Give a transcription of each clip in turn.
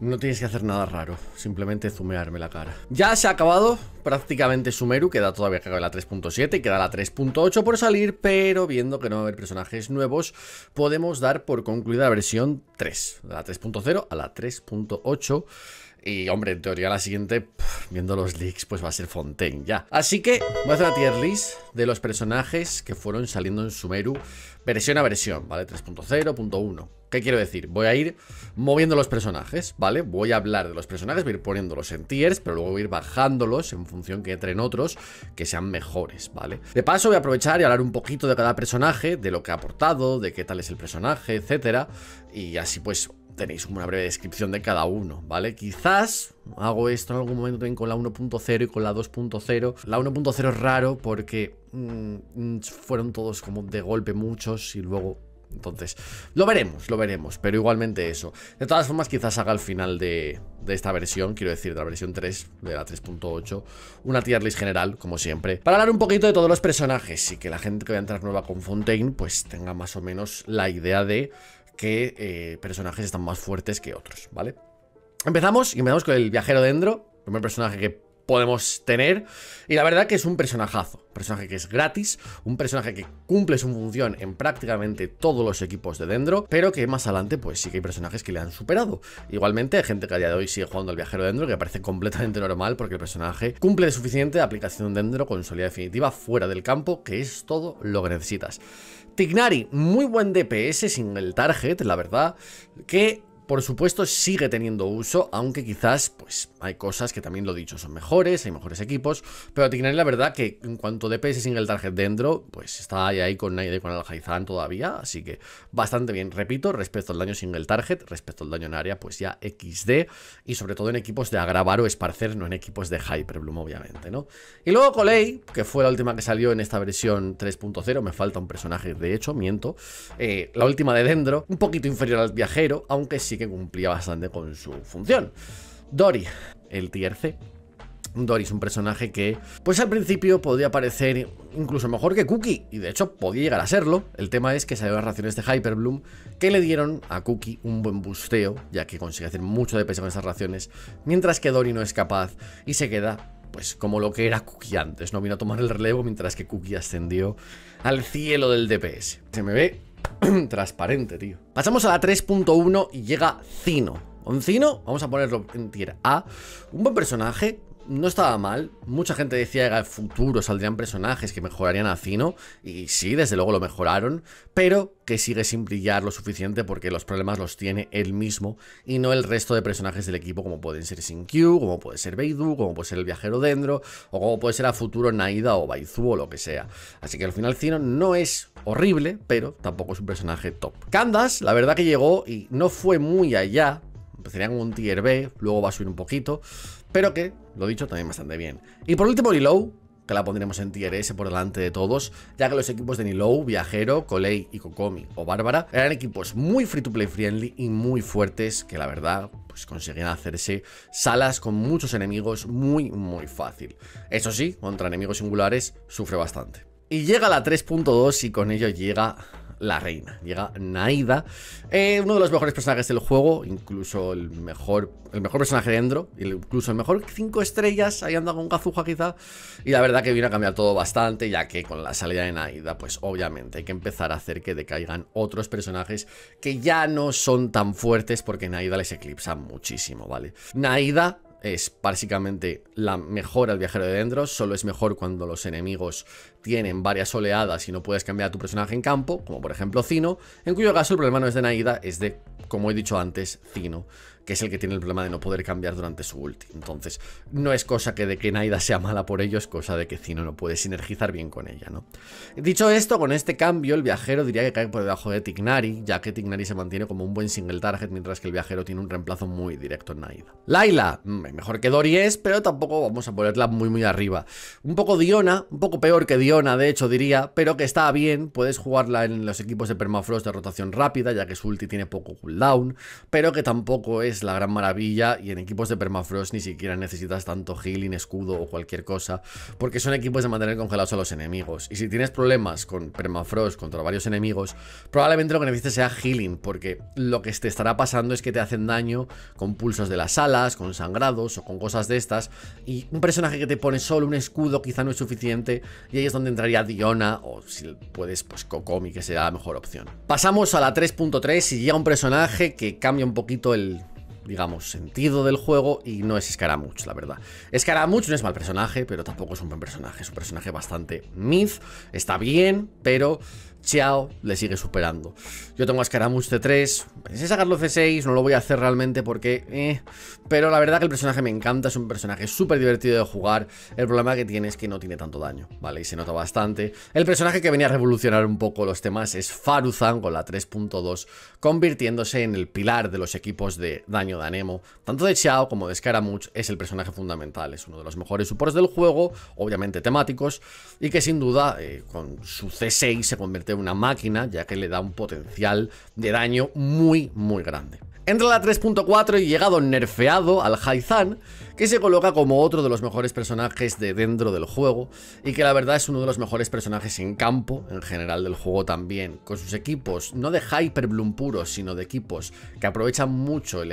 No tienes que hacer nada raro, simplemente zumearme la cara. Ya se ha acabado prácticamente Sumeru, queda todavía que la 3.7, Y queda la 3.8 por salir, pero viendo que no va a haber personajes nuevos, podemos dar por concluida la versión 3, de la 3.0 a la 3.8. Y hombre, en teoría la siguiente, viendo los leaks, pues va a ser Fontaine ya. Así que voy a hacer una tier list de los personajes que fueron saliendo en Sumeru versión a versión, ¿vale? 3.0.1. ¿Qué quiero decir? Voy a ir moviendo los personajes, ¿vale? Voy a hablar de los personajes, voy a ir poniéndolos en tiers, pero luego voy a ir bajándolos en función que entren otros que sean mejores, ¿vale? De paso voy a aprovechar y hablar un poquito de cada personaje, de lo que ha aportado, de qué tal es el personaje, etcétera, y así pues tenéis una breve descripción de cada uno, ¿vale? Quizás hago esto en algún momento también con la 1.0 y con la 2.0. La 1.0 es raro porque mm, mm, fueron todos como de golpe muchos y luego entonces, lo veremos, lo veremos, pero igualmente eso. De todas formas, quizás haga al final de, de esta versión, quiero decir, de la versión 3, de la 3.8, una tier list general, como siempre, para hablar un poquito de todos los personajes y que la gente que va a entrar nueva con Fontaine, pues tenga más o menos la idea de que eh, personajes están más fuertes que otros, ¿vale? Empezamos, y empezamos con el viajero dentro, primer personaje que podemos tener, y la verdad que es un personajazo personaje que es gratis, un personaje que cumple su función en prácticamente todos los equipos de Dendro, pero que más adelante pues sí que hay personajes que le han superado. Igualmente hay gente que a día de hoy sigue jugando al viajero Dendro, que parece completamente normal porque el personaje cumple de suficiente aplicación Dendro con solidez definitiva fuera del campo, que es todo lo que necesitas. Tignari, muy buen DPS sin el target, la verdad, que por supuesto, sigue teniendo uso, aunque quizás, pues, hay cosas que también lo dicho son mejores, hay mejores equipos, pero Tignani, la verdad, que en cuanto DPS single target dentro, pues está ahí, ahí con y con jaizan todavía, así que bastante bien. Repito, respecto al daño single target, respecto al daño en área, pues ya XD, y sobre todo en equipos de agravar o esparcer, no en equipos de Hyperbloom, obviamente, ¿no? Y luego Colei, que fue la última que salió en esta versión 3.0, me falta un personaje, de hecho, miento, eh, la última de Dendro, un poquito inferior al viajero, aunque sí que cumplía bastante con su función. Dory, el tierce Dory es un personaje que, pues al principio podía parecer incluso mejor que Cookie, y de hecho podía llegar a serlo. El tema es que salió las raciones de Hyperbloom que le dieron a Cookie un buen busteo, ya que consigue hacer mucho de peso con esas raciones, mientras que Dory no es capaz y se queda pues como lo que era Cookie antes, no vino a tomar el relevo mientras que Cookie ascendió al cielo del DPS. Se me ve Transparente, tío. Pasamos a la 3.1 y llega Cino. Con Cino, vamos a ponerlo en tierra A. Un buen personaje, no estaba mal. Mucha gente decía que al futuro saldrían personajes que mejorarían a Cino. Y sí, desde luego lo mejoraron. Pero que sigue sin brillar lo suficiente porque los problemas los tiene él mismo. Y no el resto de personajes del equipo como pueden ser Q, como puede ser Beidou, como puede ser el viajero Dendro. O como puede ser a futuro Naida o Baizu o lo que sea. Así que al final Cino no es horrible, pero tampoco es un personaje top. Candas, la verdad que llegó y no fue muy allá. Empezaría con un tier B, luego va a subir un poquito pero que, lo dicho, también bastante bien. Y por último, Nilou, que la pondremos en tier S por delante de todos, ya que los equipos de Nilou, Viajero, Colei y Kokomi o Bárbara eran equipos muy free to play friendly y muy fuertes que la verdad pues conseguían hacerse salas con muchos enemigos muy muy fácil. Eso sí, contra enemigos singulares sufre bastante. Y llega la 3.2 y con ello llega la reina. Llega Naida, eh, uno de los mejores personajes del juego, incluso el mejor, el mejor personaje de Endro, incluso el mejor 5 estrellas, ahí anda con Kazuha quizá. Y la verdad que viene a cambiar todo bastante, ya que con la salida de Naida, pues obviamente hay que empezar a hacer que decaigan otros personajes que ya no son tan fuertes porque Naida les eclipsa muchísimo, ¿vale? Naida es básicamente la mejor al viajero de dentro solo es mejor cuando los enemigos tienen varias oleadas y no puedes cambiar a tu personaje en campo, como por ejemplo Cino, en cuyo caso el problema no es de Naida, es de, como he dicho antes, Cino que es el que tiene el problema de no poder cambiar durante su ulti. Entonces, no es cosa que de que Naida sea mala por ello, es cosa de que Zino no puede sinergizar bien con ella, ¿no? Dicho esto, con este cambio, el viajero diría que cae por debajo de Tignari, ya que Tignari se mantiene como un buen single target, mientras que el viajero tiene un reemplazo muy directo en Naida. Laila, mm, mejor que Dori es, pero tampoco vamos a ponerla muy muy arriba. Un poco Diona, un poco peor que Diona, de hecho diría, pero que está bien, puedes jugarla en los equipos de permafrost de rotación rápida, ya que su ulti tiene poco cooldown, pero que tampoco es es la gran maravilla y en equipos de permafrost ni siquiera necesitas tanto healing, escudo o cualquier cosa, porque son equipos de mantener congelados a los enemigos. Y si tienes problemas con permafrost contra varios enemigos, probablemente lo que necesites sea healing, porque lo que te estará pasando es que te hacen daño con pulsos de las alas, con sangrados o con cosas de estas, y un personaje que te pone solo un escudo quizá no es suficiente, y ahí es donde entraría Diona, o si puedes, pues Kokomi, que sea la mejor opción. Pasamos a la 3.3 y llega un personaje que cambia un poquito el digamos, sentido del juego y no es Scaramouche, la verdad. Scaramouche no es mal personaje, pero tampoco es un buen personaje, es un personaje bastante myth, está bien, pero Xiao le sigue superando. Yo tengo a Scaramouche C3. Pensé sacarlo C6, no lo voy a hacer realmente porque... Eh. pero la verdad que el personaje me encanta, es un personaje súper divertido de jugar. El problema que tiene es que no tiene tanto daño, ¿vale? Y se nota bastante. El personaje que venía a revolucionar un poco los temas es Faruzan con la 3.2, convirtiéndose en el pilar de los equipos de daño de Anemo. Tanto de Xiao como de Scaramouche es el personaje fundamental. Es uno de los mejores supports del juego, obviamente temáticos, y que sin duda eh, con su C6 se convierte una máquina, ya que le da un potencial de daño muy, muy grande. Entra la 3.4 y llegado nerfeado al Haizan, que se coloca como otro de los mejores personajes de dentro del juego y que la verdad es uno de los mejores personajes en campo, en general del juego también, con sus equipos, no de Hyperbloom puros sino de equipos que aprovechan mucho el,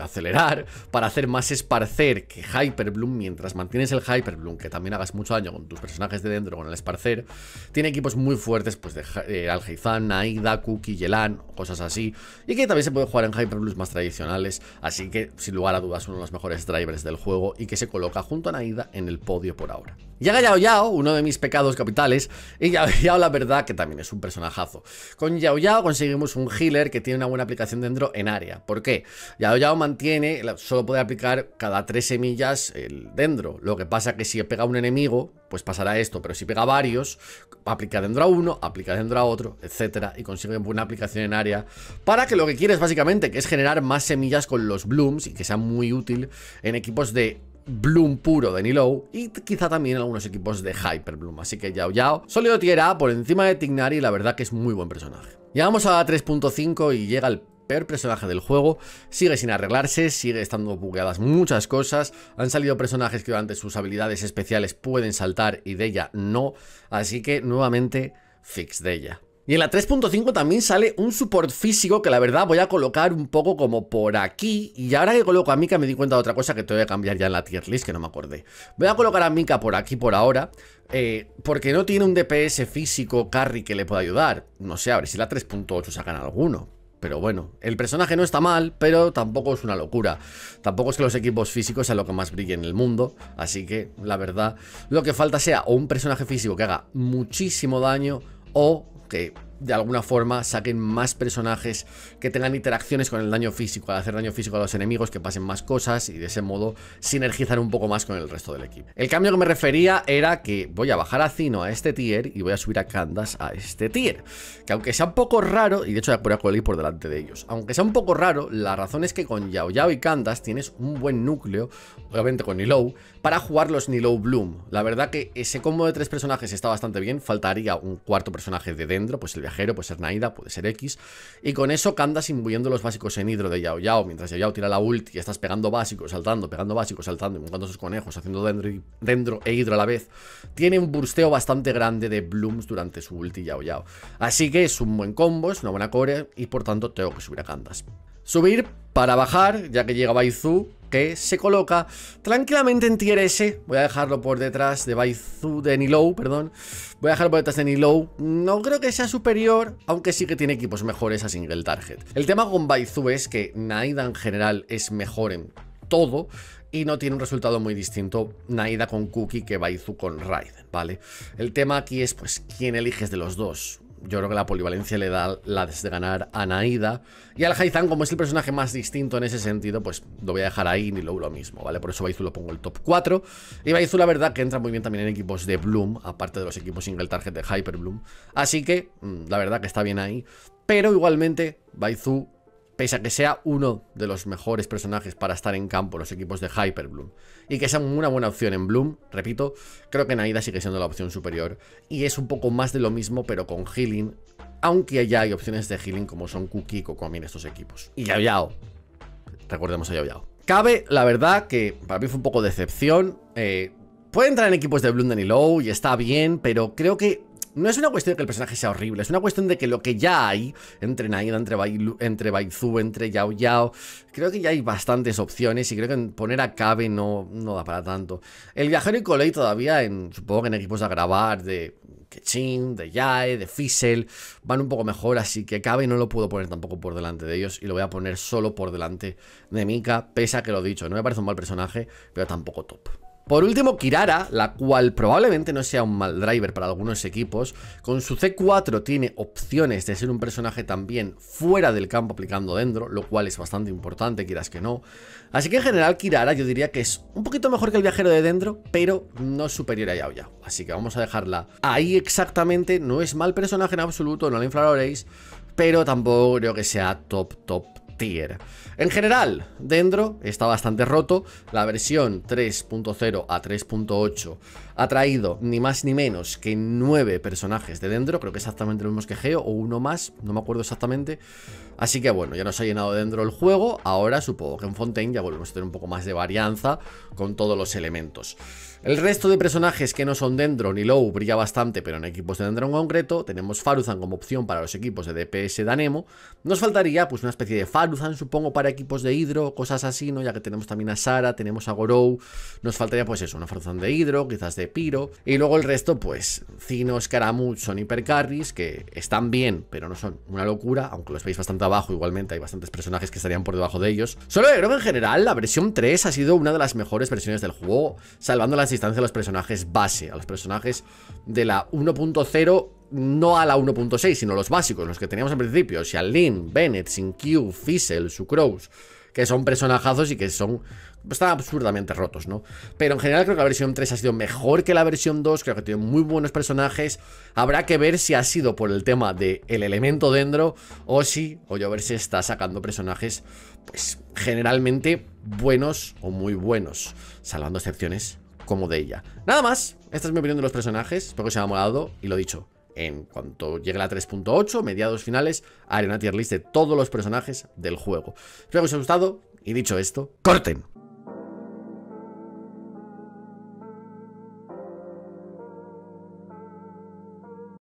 acelerar para hacer más esparcer que Hyperbloom mientras mantienes el Hyperbloom, que también hagas mucho daño con tus personajes de dentro, con el esparcer, tiene equipos muy fuertes pues de al eh, Algeizan, Naida, Kuki, Yelan, cosas así, y que también se puede jugar en Hyperblooms más tradicionales, así que sin lugar a dudas uno de los mejores drivers del juego y que se coloca junto a Naida en el podio por ahora. Llega Yao Yao, uno de mis pecados capitales, y Yao Yao la verdad que también es un personajazo. Con Yao Yao conseguimos un healer que tiene una buena aplicación dentro en área. ¿Por qué? Yao Yao mantiene, solo puede aplicar cada tres semillas el dendro. Lo que pasa que si pega un enemigo, pues pasará esto, pero si pega varios, aplica dentro a uno, aplica dentro a otro, etcétera, y consigue una aplicación en área para que lo que quieres básicamente, que es generar más semillas con los blooms y que sea muy útil en equipos de Bloom puro de Nilo, y quizá también algunos equipos de Hyper Bloom. Así que Yao Yao, sólido tierra por encima de Tignari, la verdad que es muy buen personaje. Llegamos a 3.5 y llega el peor personaje del juego, sigue sin arreglarse, sigue estando bugueadas muchas cosas, han salido personajes que durante sus habilidades especiales pueden saltar y de ella no, así que nuevamente fix de ella. Y en la 3.5 también sale un support físico que la verdad voy a colocar un poco como por aquí. Y ahora que coloco a Mika me di cuenta de otra cosa que te voy a cambiar ya en la tier list, que no me acordé. Voy a colocar a Mika por aquí por ahora, eh, porque no tiene un DPS físico carry que le pueda ayudar. No sé, a ver si la 3.8 sacan alguno. Pero bueno, el personaje no está mal, pero tampoco es una locura. Tampoco es que los equipos físicos sean lo que más brille en el mundo. Así que, la verdad, lo que falta sea o un personaje físico que haga muchísimo daño o update. de alguna forma saquen más personajes que tengan interacciones con el daño físico, al hacer daño físico a los enemigos, que pasen más cosas y de ese modo sinergizar un poco más con el resto del equipo. El cambio que me refería era que voy a bajar a Cino a este tier y voy a subir a Candas a este tier, que aunque sea un poco raro, y de hecho voy a poner a por delante de ellos, aunque sea un poco raro, la razón es que con Yao Yao y Candas tienes un buen núcleo, obviamente con Nilou, para jugar los Nilou Bloom. La verdad que ese combo de tres personajes está bastante bien, faltaría un cuarto personaje de dentro, pues el viaje puede ser Naida, puede ser X. Y con eso Candas imbuyendo los básicos en hidro de Yao Yao. Mientras Yao tira la ult y estás pegando básicos, saltando, pegando básicos, saltando, montando sus conejos, haciendo dendro, e hidro a la vez. Tiene un bursteo bastante grande de blooms durante su ulti Yao Yao. Así que es un buen combo, es una buena core y por tanto tengo que subir a Candas. Subir para bajar, ya que llega Baizu que se coloca tranquilamente en tier S. Voy a dejarlo por detrás de Baizu, de Nilou, perdón. Voy a dejarlo por detrás de Nilou. No creo que sea superior, aunque sí que tiene equipos mejores a single target. El tema con Baizu es que Naida en general es mejor en todo y no tiene un resultado muy distinto Naida con Cookie que Baizu con Raid ¿vale? El tema aquí es, pues, quién eliges de los dos yo creo que la polivalencia le da la de ganar a Naida. Y al Haizan, como es el personaje más distinto en ese sentido, pues lo voy a dejar ahí ni lo lo mismo, ¿vale? Por eso Baizu lo pongo el top 4. Y Baizu, la verdad, que entra muy bien también en equipos de Bloom, aparte de los equipos single target de Hyper Bloom. Así que, mm, la verdad que está bien ahí. Pero igualmente, Baizu pese a que sea uno de los mejores personajes para estar en campo los equipos de Hyperbloom y que sea una buena opción en Bloom, repito, creo que Naida sigue siendo la opción superior y es un poco más de lo mismo pero con healing, aunque ya hay opciones de healing como son Cookie y mí en estos equipos. Y Yao Yao, recordemos a Yao Yao. Cabe, la verdad, que para mí fue un poco decepción, eh, puede entrar en equipos de Bloom Danny Low y está bien, pero creo que no es una cuestión de que el personaje sea horrible, es una cuestión de que lo que ya hay entre Naida, entre, entre Baizu, entre Yao Yao, creo que ya hay bastantes opciones y creo que poner a Cabe no, no da para tanto. El viajero y Colei todavía, en, supongo que en equipos a grabar de Kechin, de Yae, de Fissel, van un poco mejor, así que Cabe no lo puedo poner tampoco por delante de ellos y lo voy a poner solo por delante de Mika, pese a que lo he dicho, no me parece un mal personaje, pero tampoco top. Por último, Kirara, la cual probablemente no sea un mal driver para algunos equipos, con su C4 tiene opciones de ser un personaje también fuera del campo aplicando dentro, lo cual es bastante importante, quieras que no. Así que en general Kirara yo diría que es un poquito mejor que el viajero de dentro, pero no superior a Yaoya. Así que vamos a dejarla ahí exactamente, no es mal personaje en absoluto, no la inflaréis, pero tampoco creo que sea top, top, tier. En general, dentro está bastante roto, la versión 3.0 a 3.8 ha traído ni más ni menos que nueve personajes de dentro, creo que exactamente lo mismo que Geo, o uno más, no me acuerdo exactamente. Así que bueno, ya nos ha llenado de dentro el juego, ahora supongo que en Fontaine ya volvemos a tener un poco más de varianza con todos los elementos. El resto de personajes que no son Dendro ni Low brilla bastante, pero en equipos de Dendro en concreto, tenemos Faruzan como opción para los equipos de DPS Danemo, Nos faltaría pues una especie de Faruzan, supongo, para equipos de Hidro, cosas así, ¿no? Ya que tenemos también a Sara, tenemos a Gorou. Nos faltaría pues eso, una Faruzan de Hidro, quizás de de Piro. Y luego el resto, pues Cino, Scaramouche, son hipercarries, que están bien, pero no son una locura, aunque los veis bastante abajo igualmente, hay bastantes personajes que estarían por debajo de ellos. Solo que creo que en general la versión 3 ha sido una de las mejores versiones del juego, salvando La asistencia a los personajes base, a los personajes de la 1.0 no a la 1.6, sino los básicos, los que teníamos al principio, Xialin, Bennett, Sin Q, Fizzle, Sucrose, que son personajazos y que son están absurdamente rotos, ¿no? Pero en general creo que la versión 3 ha sido mejor que la versión 2, creo que tiene muy buenos personajes. Habrá que ver si ha sido por el tema del el elemento dendro o si ver si está sacando personajes, pues generalmente buenos o muy buenos, salvando excepciones como de ella. Nada más, esta es mi opinión de los personajes, espero que os haya molado y lo dicho. En cuanto llegue la 3.8, mediados finales, haré una tier list de todos los personajes del juego. Espero que os haya gustado y dicho esto, ¡corten!